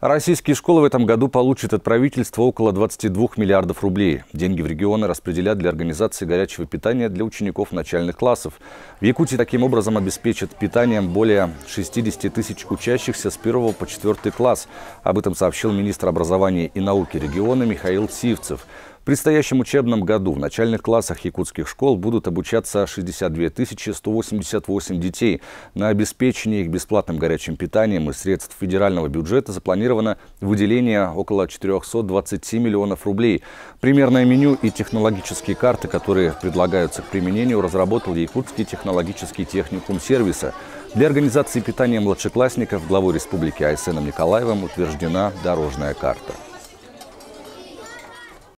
Российские школы в этом году получат от правительства около 22 миллиардов рублей. Деньги в регионы распределят для организации горячего питания для учеников начальных классов. В Якутии таким образом обеспечат питанием более 60 тысяч учащихся с 1 по 4 класс. Об этом сообщил министр образования и науки региона Михаил Сивцев. В предстоящем учебном году в начальных классах якутских школ будут обучаться 62 188 детей. На обеспечение их бесплатным горячим питанием из средств федерального бюджета запланировано выделение около 427 миллионов рублей. Примерное меню и технологические карты, которые предлагаются к применению, разработал Якутский технологический техникум сервиса. Для организации питания младшеклассников главой республики Айсеном Николаевым утверждена дорожная карта.